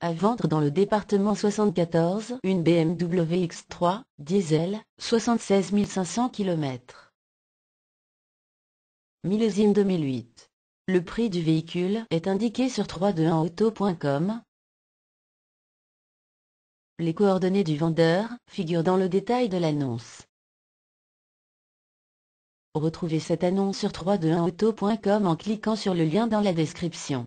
À vendre dans le département 74 une BMW X3, diesel, 76 500 km. Millésime 2008. Le prix du véhicule est indiqué sur 321auto.com. Les coordonnées du vendeur figurent dans le détail de l'annonce. Retrouvez cette annonce sur 321auto.com en cliquant sur le lien dans la description.